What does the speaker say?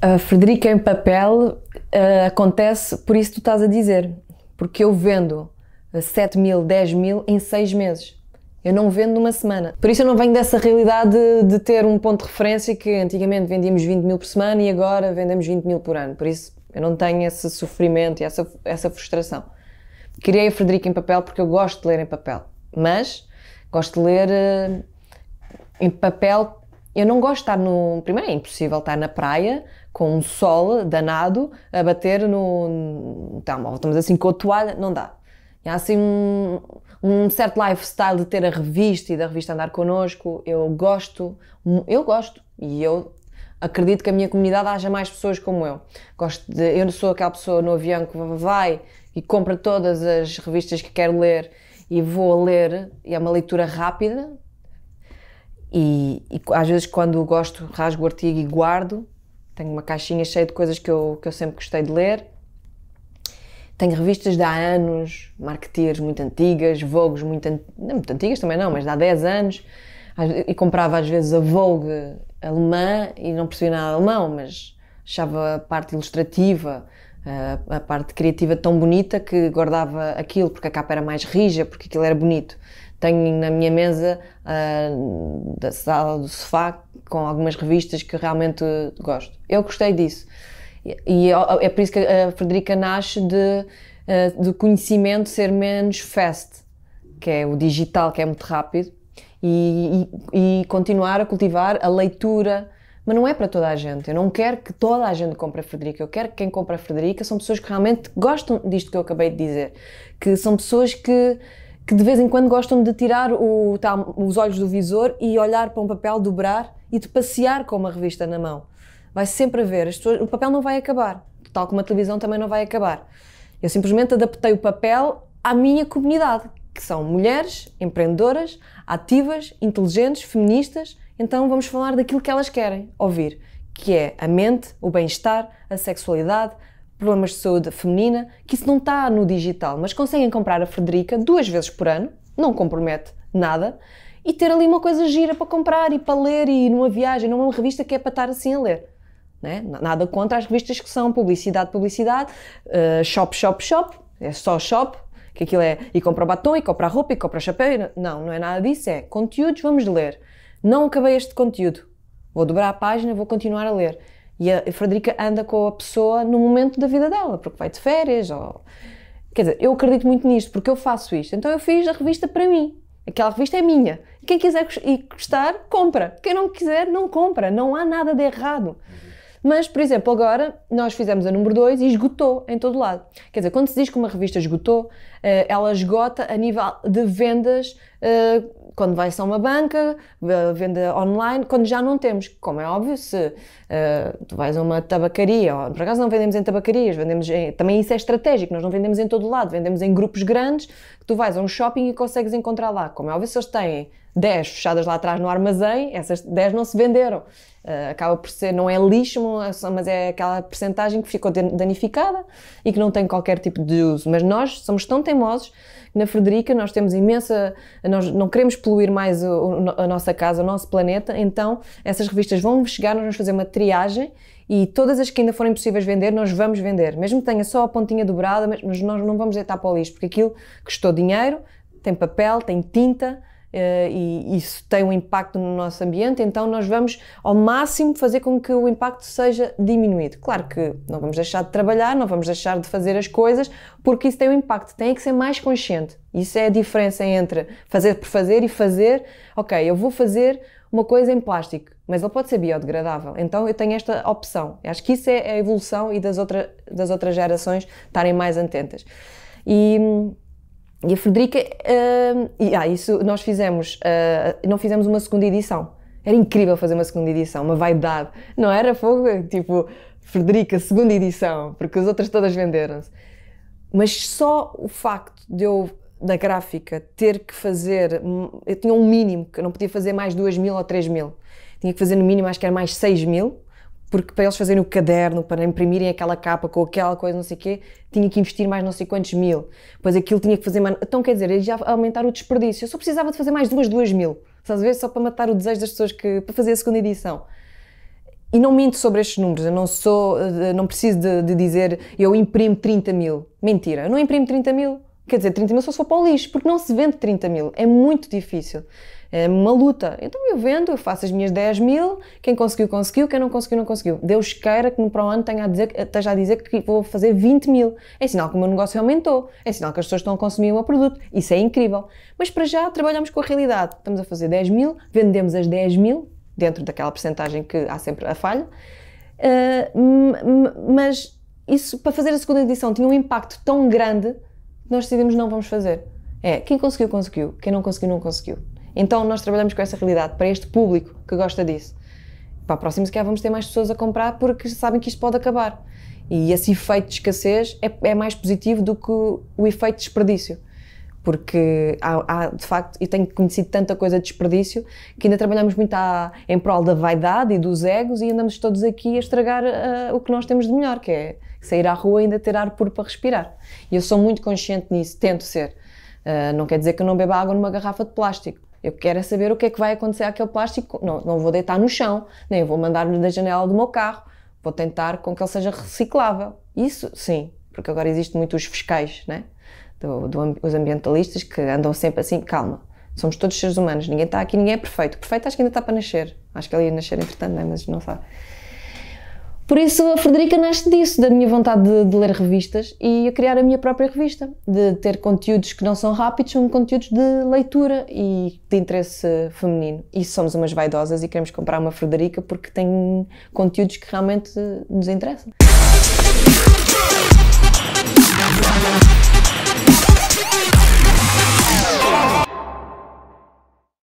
a Frederica em papel uh, acontece por isso que tu estás a dizer. Porque eu vendo 7 eh, mil, 10 mil em 6 meses. Eu não vendo numa semana. Por isso eu não venho dessa realidade de, de ter um ponto de referência que antigamente vendíamos 20 mil por semana e agora vendemos 20 mil por ano. Por isso eu não tenho esse sofrimento e essa, essa frustração. Criei a Frederica em papel porque eu gosto de ler em papel. Mas gosto de ler uh, em papel eu não gosto de estar no. Primeiro, é impossível estar na praia com um sol danado a bater no. Tá, estamos assim com a toalha, não dá. Há assim um, um, certo lifestyle de ter a revista e da revista andar connosco. Eu gosto, eu gosto e eu acredito que a minha comunidade haja mais pessoas como eu. Gosto de, eu não sou aquela pessoa no avião que vai e compra todas as revistas que quero ler e vou a ler, e é uma leitura rápida, e, e, às vezes quando gosto rasgo o artigo e guardo. Tenho uma caixinha cheia de coisas que eu, que eu sempre gostei de ler. Tenho revistas de há anos, marketeers muito antigas, Vogues muito, an... não, muito antigas também não, mas de há 10 anos. E comprava às vezes a Vogue alemã e não percebia nada alemão, mas achava a parte ilustrativa, a parte criativa tão bonita que guardava aquilo porque a capa era mais rija, porque aquilo era bonito. Tenho na minha mesa, uh, da sala do sofá, com algumas revistas que realmente gosto. Eu gostei disso. E, e é por isso que a Frederica nasce de, uh, ah, de conhecimento ser menos fast, que é o digital, que é muito rápido, e, e, e continuar a cultivar a leitura, mas não é para toda a gente. Eu não quero que toda a gente compre a Frederica. Eu quero que quem compra a Frederica são pessoas que realmente gostam disto que eu acabei de dizer, que são pessoas que que de vez em quando gostam de tirar o, tá, os olhos do visor e olhar para um papel, dobrar e de passear com uma revista na mão. Vai sempre haver. Pessoas, o papel não vai acabar, tal como a televisão também não vai acabar. Eu simplesmente adaptei o papel à minha comunidade, que são mulheres empreendedoras, ativas, inteligentes, feministas. Então vamos falar daquilo que elas querem ouvir, que é a mente, o bem-estar, a sexualidade, problemas de saúde feminina, que isso não está no digital, mas conseguem comprar a Frederica duas vezes por ano, não compromete nada, e ter ali uma coisa gira para comprar e para ler e numa viagem, numa revista que é para estar assim a ler. Né? Nada contra as revistas que são publicidade, publicidade, uh, shop, shop, shop, é só shop, que aquilo é e compra batom, e compra roupa, e compra chapéu. Não, não é nada disso, é conteúdos, vamos ler. Não acabei este conteúdo. Vou dobrar a página, vou continuar a ler. E a Frederica anda com a pessoa no momento da vida dela, porque vai de férias. Ou... Quer dizer, eu acredito muito nisto, porque eu faço isto. Então eu fiz a revista para mim. Aquela revista é minha. Quem quiser gostar, compra. Quem não quiser, não compra. Não há nada de errado. Mas, por exemplo, agora nós fizemos a número 2 e esgotou em todo lado. Quer dizer, quando se diz que uma revista esgotou, eh, ela esgota a nível de vendas eh, quando vai-se a uma banca, venda online, quando já não temos, como é óbvio, se uh, tu vais a uma tabacaria, ou, por acaso não vendemos em tabacarias, vendemos em, também isso é estratégico, nós não vendemos em todo lado, vendemos em grupos grandes, que tu vais a um shopping e consegues encontrar lá. Como é óbvio, se eles têm 10 fechadas lá atrás no armazém, essas 10 não se venderam. Uh, acaba por ser, não é lixo, é mas é aquela percentagem que ficou danificada e que não tem qualquer tipo de uso. Mas nós somos tão teimosos, na Frederica nós temos imensa, nós não queremos poluir mais o, a nossa casa, o nosso planeta, então essas revistas vão chegar, nós vamos fazer uma triagem e todas as que ainda forem possíveis vender, nós vamos vender. Mesmo que tenha só a pontinha dobrada, mas nós não vamos deitar para o lixo, porque aquilo custou dinheiro, tem papel, tem tinta, Uh, e isso tem um impacto no nosso ambiente, então nós vamos ao máximo fazer com que o impacto seja diminuído. Claro que não vamos deixar de trabalhar, não vamos deixar de fazer as coisas, porque isso tem um impacto, tem que ser mais consciente. Isso é a diferença entre fazer por fazer e fazer, ok, eu vou fazer uma coisa em plástico, mas ele pode ser biodegradável. Então eu tenho esta opção. Eu acho que isso é a evolução e das, outra, das outras gerações estarem mais atentas. E, e a Frederica, uh, e, ah, isso nós fizemos, uh, não fizemos uma segunda edição. Era incrível fazer uma segunda edição, uma vaidade. Não era fogo, tipo, Frederica, segunda edição, porque as outras todas venderam-se. Mas só o facto de eu na gráfica ter que fazer, eu tinha um mínimo, que eu não podia fazer mais 2 mil ou 3 mil. Tinha que fazer no mínimo, acho que era mais 6 mil, porque para eles fazerem o caderno, para imprimirem aquela capa com aquela coisa, não sei o quê, tinha que investir mais não sei quantos mil. Pois aquilo tinha que fazer mais. Então quer dizer, eles já aumentar o desperdício. Eu só precisava de fazer mais duas, duas mil. Às vezes só para matar o desejo das pessoas que. para fazer a segunda edição. E não minto sobre estes números, eu não sou, eh, não preciso de, de, dizer eu imprimo 30 mil. Mentira, eu não imprimo 30 mil. Quer dizer, 30 mil só se for para o lixo, porque não se vende 30 mil. É muito difícil. É uma luta. Então eu vendo, eu faço as minhas 10 mil, quem conseguiu, conseguiu, quem não conseguiu, não conseguiu. Deus queira que no próximo ano tenha a dizer, esteja a dizer que vou fazer 20 mil. É sinal que o meu negócio aumentou, é sinal que as pessoas estão a consumir o meu produto. Isso é incrível. Mas para já trabalhamos com a realidade. Estamos a fazer 10 mil, vendemos as 10 mil, dentro daquela percentagem que há sempre a falha, uh, mas isso para fazer a segunda edição tinha um impacto tão grande nós decidimos não vamos fazer. É, quem conseguiu, conseguiu. Quem não conseguiu, não conseguiu. Então nós trabalhamos com essa realidade, para este público que gosta disso. Para a próxima, se calhar, vamos ter mais pessoas a comprar porque sabem que isto pode acabar. E esse efeito de escassez é, é mais positivo do que o efeito de desperdício porque há, há, de facto, e tenho conhecido tanta coisa de desperdício que ainda trabalhamos muito à, em prol da vaidade e dos egos e andamos todos aqui a estragar uh, o que nós temos de melhor, que é sair à rua e ainda ter ar puro para respirar. E eu sou muito consciente nisso, tento ser. Uh, não quer dizer que eu não beba água numa garrafa de plástico. Eu quero é saber o que é que vai acontecer àquele plástico. Não, não vou deitar no chão, nem vou mandar-lhe da janela do meu carro. Vou tentar com que ele seja reciclável. Isso, sim, porque agora existe muito os fiscais, né? dos do, ambientalistas que andam sempre assim, calma, somos todos seres humanos, ninguém está aqui, ninguém é perfeito. Perfeito acho que ainda está para nascer. Acho que ele ia nascer entretanto, né? mas não está. Por isso a Frederica nasce disso, da minha vontade de, de, ler revistas e a criar a minha própria revista, de ter conteúdos que não são rápidos, são conteúdos de leitura e de interesse feminino. E somos umas vaidosas e queremos comprar uma Frederica porque tem conteúdos que realmente nos interessam.